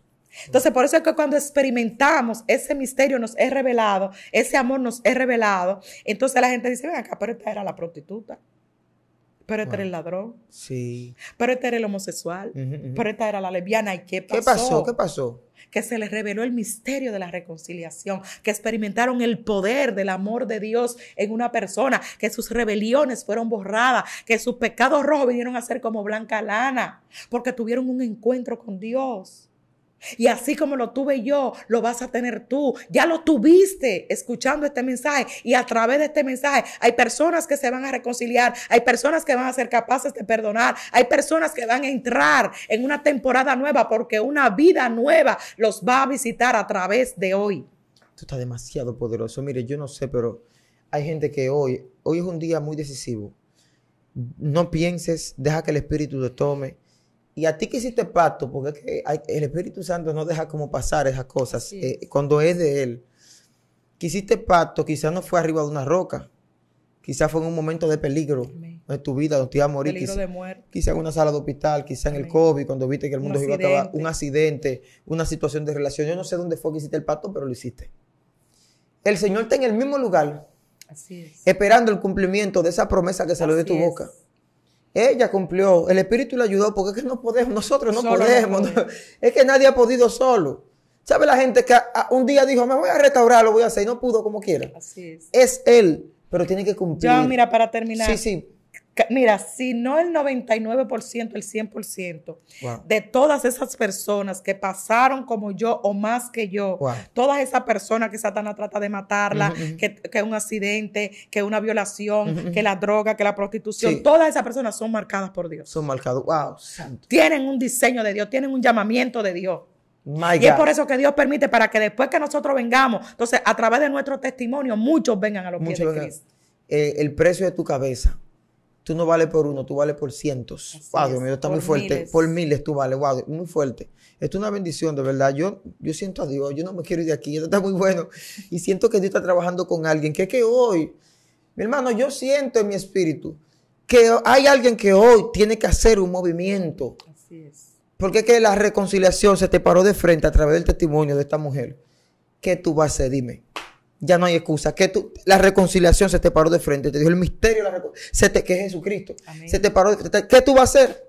Entonces, por eso es que cuando experimentamos ese misterio nos es revelado, ese amor nos es revelado, entonces la gente dice, ven acá, pero esta era la prostituta. Pero este era el ladrón. Sí. Pero este era el homosexual. Pero esta era la lesbiana. ¿Y qué pasó? ¿Qué pasó? ¿Qué pasó? Que se les reveló el misterio de la reconciliación, que experimentaron el poder del amor de Dios en una persona, que sus rebeliones fueron borradas, que sus pecados rojos vinieron a ser como blanca lana, porque tuvieron un encuentro con Dios. Y así como lo tuve yo, lo vas a tener tú. Ya lo tuviste escuchando este mensaje. Y a través de este mensaje hay personas que se van a reconciliar, hay personas que van a ser capaces de perdonar, hay personas que van a entrar en una temporada nueva porque una vida nueva los va a visitar a través de hoy. Esto está demasiado poderoso. Mire, yo no sé, pero hay gente que hoy, hoy es un día muy decisivo. No pienses, deja que el Espíritu te tome y a ti que hiciste pacto, porque que el Espíritu Santo no deja como pasar esas cosas eh, cuando es de Él. Que hiciste pacto, quizás no fue arriba de una roca, quizás fue en un momento de peligro de tu vida, donde te iba a morir. Quizás en una sala de hospital, quizás en el COVID, cuando viste que el mundo iba a acabar, un accidente, una situación de relación. Yo no sé dónde fue que hiciste el pacto, pero lo hiciste. El Señor está en el mismo lugar, esperando el cumplimiento de esa promesa que salió de tu boca. Ella cumplió, el Espíritu le ayudó, porque es que no podemos, nosotros no podemos. es que nadie ha podido solo. ¿Sabe la gente que un día dijo, me voy a restaurar, lo voy a hacer, y no pudo como quiera? Así es. Es él, pero tiene que cumplir. Yo, mira, para terminar. Sí, sí mira, si no el 99%, el 100% de todas esas personas que pasaron como yo o más que yo, todas esas personas que Satanás trata de matarla, Que, es un accidente, que es una violación, que la droga, que la prostitución, todas esas personas son marcadas por Dios. Son marcadas, wow, Tienen un diseño de Dios, tienen un llamamiento de Dios. y es por eso que Dios permite para que después que nosotros vengamos, entonces a través de nuestro testimonio, muchos vengan a los muchos pies de Cristo. Eh, el precio de tu cabeza tú no vales por uno, tú vales por cientos. Así está muy fuerte. Por miles tú vales, guau, muy fuerte. Esto es una bendición, de verdad. Yo, yo siento a Dios, yo no me quiero ir de aquí, esto está muy bueno. Y siento que Dios está trabajando con alguien, que es que hoy, mi hermano, yo siento en mi espíritu que hay alguien que hoy tiene que hacer un movimiento. Así es. Porque es que la reconciliación se te paró de frente a través del testimonio de esta mujer. ¿Qué tú vas a hacer? Dime ya no hay excusa. Que tú, la reconciliación se te paró de frente, te dijo el misterio, la se te, que es Jesucristo. Se te paró de frente. ¿Qué tú vas a hacer?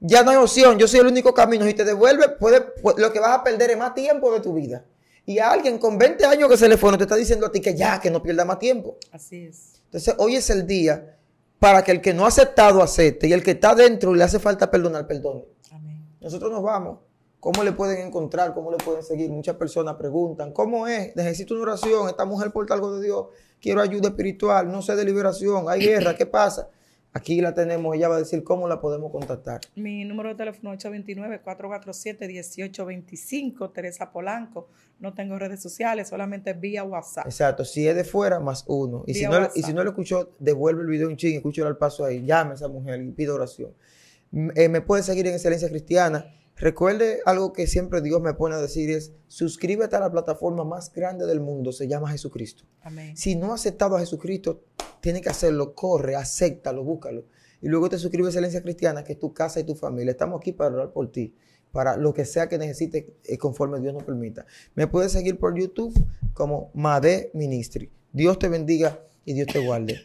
Ya no hay opción, yo soy el único camino. Si te devuelve. puede, pues, lo que vas a perder es más tiempo de tu vida. Y alguien con 20 años que se le fue, no te está diciendo a ti que ya, que no pierda más tiempo. Así es. Entonces, hoy es el día para que el que no ha aceptado acepte y el que está dentro y le hace falta perdonar, perdone. Amén. Nosotros nos vamos ¿Cómo le pueden encontrar? ¿Cómo le pueden seguir? Muchas personas preguntan, ¿cómo es? Necesito una oración, esta mujer porta algo de Dios, quiero ayuda espiritual, no sé de liberación, hay guerra, ¿qué pasa? Aquí la tenemos, ella va a decir cómo la podemos contactar. Mi número de teléfono es 829-447-1825, Teresa Polanco. No tengo redes sociales, solamente vía WhatsApp. Exacto, si es de fuera, más uno. Y, si no, y si no lo escuchó, devuelve el video un ching, escúchalo al paso ahí, llame a esa mujer y pido oración. Eh, me puede seguir en Excelencia Cristiana Recuerde algo que siempre Dios me pone a decir es, suscríbete a la plataforma más grande del mundo, se llama Jesucristo. Amén. Si no has aceptado a Jesucristo, tiene que hacerlo, corre, acéptalo, búscalo. Y luego te suscribes a Excelencia Cristiana, que es tu casa y tu familia. Estamos aquí para orar por ti, para lo que sea que necesites, eh, conforme Dios nos permita. Me puedes seguir por YouTube como Made Ministry. Dios te bendiga y Dios te guarde.